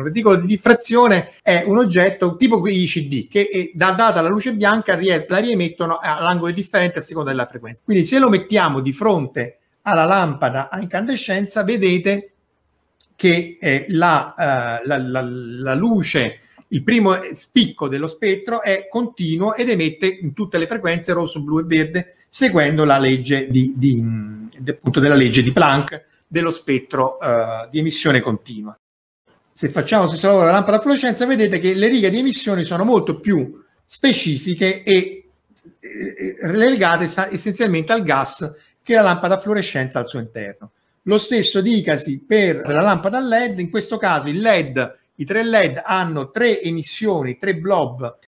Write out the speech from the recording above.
Un reticolo di diffrazione è un oggetto tipo i CD che eh, da data la luce bianca ries- la riemettono all'angolo differente a seconda della frequenza. Quindi se lo mettiamo di fronte alla lampada a incandescenza vedete che eh, la, eh, la, la, la luce il primo spicco dello spettro è continuo ed emette in tutte le frequenze rosso, blu e verde, seguendo la legge di, di, appunto della legge di Planck dello spettro uh, di emissione continua se facciamo lo stesso lavoro la lampada a fluorescenza, vedete che le righe di emissione sono molto più specifiche e eh, eh, legate essenzialmente al gas che la lampada a fluorescenza al suo interno. Lo stesso dicasi per la lampada a LED, in questo caso il LED, i tre LED hanno tre emissioni, tre blob